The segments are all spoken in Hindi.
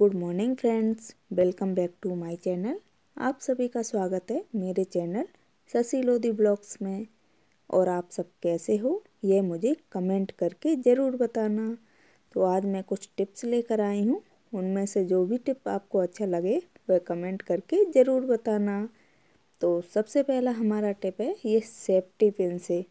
good morning friends welcome back to my channel आप सभी का स्वागत है मेरे चैनल शशि लोधी ब्लॉग्स में और आप सब कैसे हो यह मुझे कमेंट करके ज़रूर बताना तो आज मैं कुछ टिप्स लेकर आई हूँ उनमें से जो भी टिप आपको अच्छा लगे वह कमेंट करके ज़रूर बताना तो सबसे पहला हमारा टिप है ये सेफ्टी पिन से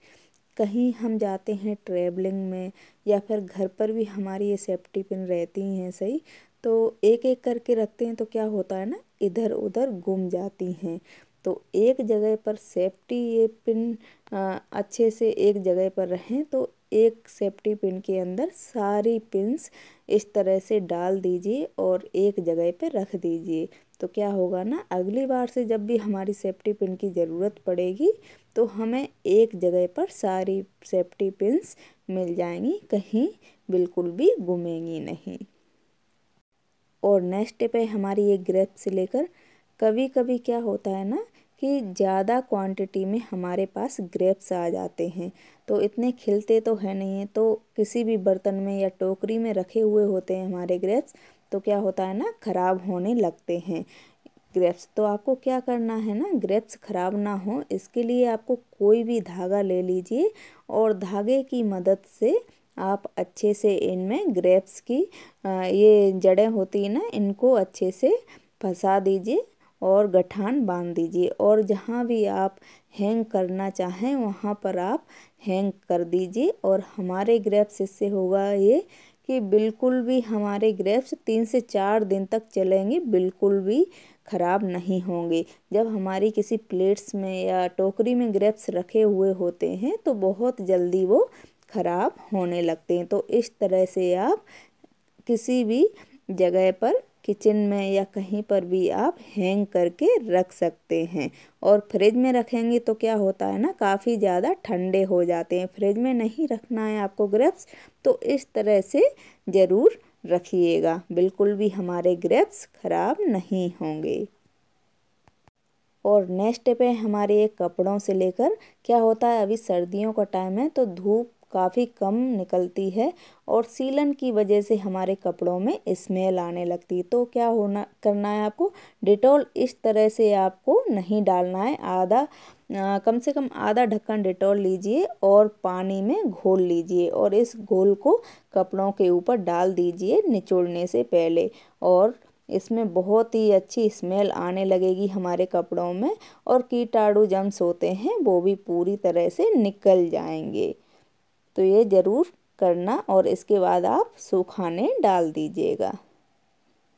कहीं हम जाते हैं ट्रैवलिंग में या फिर घर पर भी हमारी ये सेफ्टी पिन रहती हैं सही तो एक एक करके रखते हैं तो क्या होता है ना इधर उधर घूम जाती हैं तो एक जगह पर सेफ्टी ये पिन आ, अच्छे से एक जगह पर रहें तो एक सेफ्टी पिन के अंदर सारी पिंस इस तरह से डाल दीजिए और एक जगह पर रख दीजिए तो क्या होगा ना अगली बार से जब भी हमारी सेफ्टी पिन की ज़रूरत पड़ेगी तो हमें एक जगह पर सारी सेफ्टी पिंस मिल जाएंगी कहीं बिल्कुल भी घूमेंगी नहीं और नेक्स्ट पे हमारी ये ग्रेप से लेकर कभी कभी क्या होता है ना कि ज़्यादा क्वांटिटी में हमारे पास ग्रेप्स आ जाते हैं तो इतने खिलते तो है नहीं है तो किसी भी बर्तन में या टोकरी में रखे हुए होते हैं हमारे ग्रेप्स तो क्या होता है ना ख़राब होने लगते हैं ग्रेप्स तो आपको क्या करना है ना ग्रेप्स ख़राब ना हो इसके लिए आपको कोई भी धागा ले लीजिए और धागे की मदद से आप अच्छे से इनमें ग्रेप्स की ये जड़ें होती हैं ना इनको अच्छे से फंसा दीजिए और गठान बांध दीजिए और जहाँ भी आप हैंग करना चाहें वहाँ पर आप हैंग कर दीजिए और हमारे ग्रेप्स इससे होगा ये कि बिल्कुल भी हमारे ग्रेप्स तीन से चार दिन तक चलेंगे बिल्कुल भी ख़राब नहीं होंगे जब हमारी किसी प्लेट्स में या टोकरी में ग्रेप्स रखे हुए होते हैं तो बहुत जल्दी वो ख़राब होने लगते हैं तो इस तरह से आप किसी भी जगह पर किचन में या कहीं पर भी आप हैंग करके रख सकते हैं और फ्रिज में रखेंगे तो क्या होता है ना काफ़ी ज़्यादा ठंडे हो जाते हैं फ्रिज में नहीं रखना है आपको ग्रेप्स तो इस तरह से ज़रूर रखिएगा बिल्कुल भी हमारे ग्रेप्स ख़राब नहीं होंगे और नेक्स्ट पे हमारे कपड़ों से लेकर क्या होता है अभी सर्दियों का टाइम है तो धूप काफ़ी कम निकलती है और सीलन की वजह से हमारे कपड़ों में स्मेल आने लगती है तो क्या होना करना है आपको डिटॉल इस तरह से आपको नहीं डालना है आधा आ, कम से कम आधा ढक्कन डिटॉल लीजिए और पानी में घोल लीजिए और इस घोल को कपड़ों के ऊपर डाल दीजिए निचोड़ने से पहले और इसमें बहुत ही अच्छी स्मेल आने लगेगी हमारे कपड़ों में और कीटाणु जम्स होते हैं वो भी पूरी तरह से निकल जाएंगे तो ये ज़रूर करना और इसके बाद आप सूखाने डाल दीजिएगा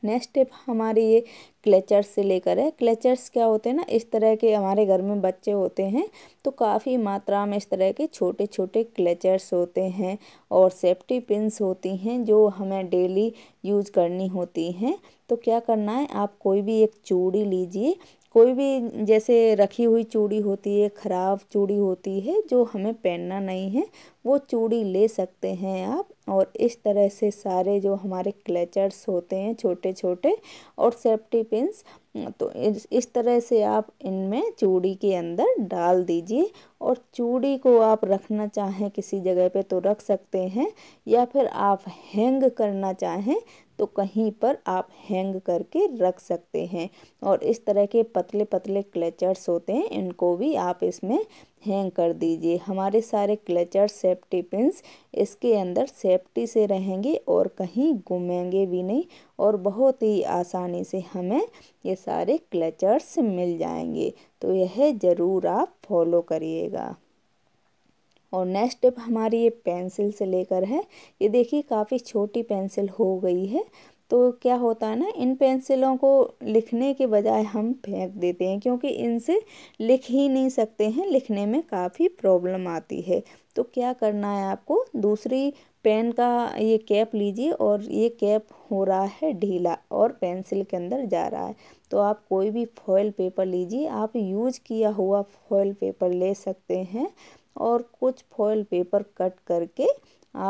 नेक्स्ट स्टेप हमारी ये क्लेचर्स से लेकर है क्लेचर्स क्या होते हैं ना इस तरह के हमारे घर में बच्चे होते हैं तो काफ़ी मात्रा में इस तरह के छोटे छोटे क्लेचर्स होते हैं और सेफ्टी पिंस होती हैं जो हमें डेली यूज करनी होती हैं तो क्या करना है आप कोई भी एक चूड़ी लीजिए कोई भी जैसे रखी हुई चूड़ी होती है ख़राब चूड़ी होती है जो हमें पहनना नहीं है वो चूड़ी ले सकते हैं आप और इस तरह से सारे जो हमारे क्लेचर्स होते हैं छोटे छोटे और सेफ्टी पिंस हाँ, तो इस तरह से आप इनमें चूड़ी के अंदर डाल दीजिए और चूड़ी को आप रखना चाहें किसी जगह पे तो रख सकते हैं या फिर आप हैंग करना चाहें तो कहीं पर आप हैंग करके रख सकते हैं और इस तरह के पतले पतले क्लेचर्स होते हैं इनको भी आप इसमें हैंग कर दीजिए हमारे सारे क्लचर सेफ्टी पिंस इसके अंदर सेफ्टी से रहेंगे और कहीं घूमेंगे भी नहीं और बहुत ही आसानी से हमें ये सारे क्लचर्स मिल जाएंगे तो यह ज़रूर आप फॉलो करिएगा और नेक्स्ट स्टेप हमारी ये पेंसिल से लेकर है ये देखिए काफ़ी छोटी पेंसिल हो गई है तो क्या होता है ना इन पेंसिलों को लिखने के बजाय हम फेंक देते हैं क्योंकि इनसे लिख ही नहीं सकते हैं लिखने में काफ़ी प्रॉब्लम आती है तो क्या करना है आपको दूसरी पेन का ये कैप लीजिए और ये कैप हो रहा है ढीला और पेंसिल के अंदर जा रहा है तो आप कोई भी फॉयल पेपर लीजिए आप यूज किया हुआ फॉयल पेपर ले सकते हैं और कुछ फॉयल पेपर कट करके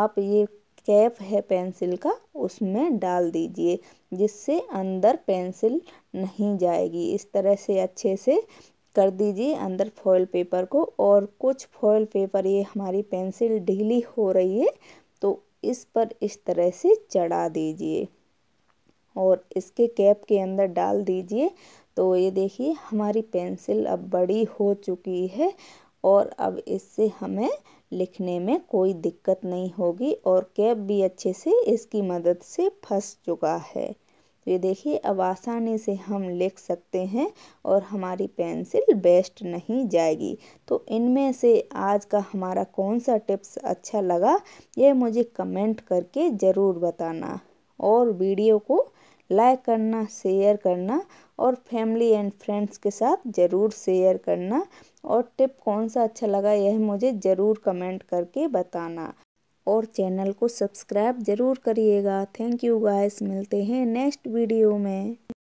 आप ये कैप है पेंसिल का उसमें डाल दीजिए जिससे अंदर पेंसिल नहीं जाएगी इस तरह से अच्छे से कर दीजिए अंदर फॉयल पेपर को और कुछ फॉयल पेपर ये हमारी पेंसिल ढीली हो रही है तो इस पर इस तरह से चढ़ा दीजिए और इसके कैप के अंदर डाल दीजिए तो ये देखिए हमारी पेंसिल अब बड़ी हो चुकी है और अब इससे हमें लिखने में कोई दिक्कत नहीं होगी और कैप भी अच्छे से इसकी मदद से फंस चुका है तो ये देखिए अब आसानी से हम लिख सकते हैं और हमारी पेंसिल बेस्ट नहीं जाएगी तो इनमें से आज का हमारा कौन सा टिप्स अच्छा लगा ये मुझे कमेंट करके ज़रूर बताना और वीडियो को लाइक करना शेयर करना और फैमिली एंड फ्रेंड्स के साथ ज़रूर शेयर करना और टिप कौन सा अच्छा लगा यह मुझे ज़रूर कमेंट करके बताना और चैनल को सब्सक्राइब ज़रूर करिएगा थैंक यू गाइस मिलते हैं नेक्स्ट वीडियो में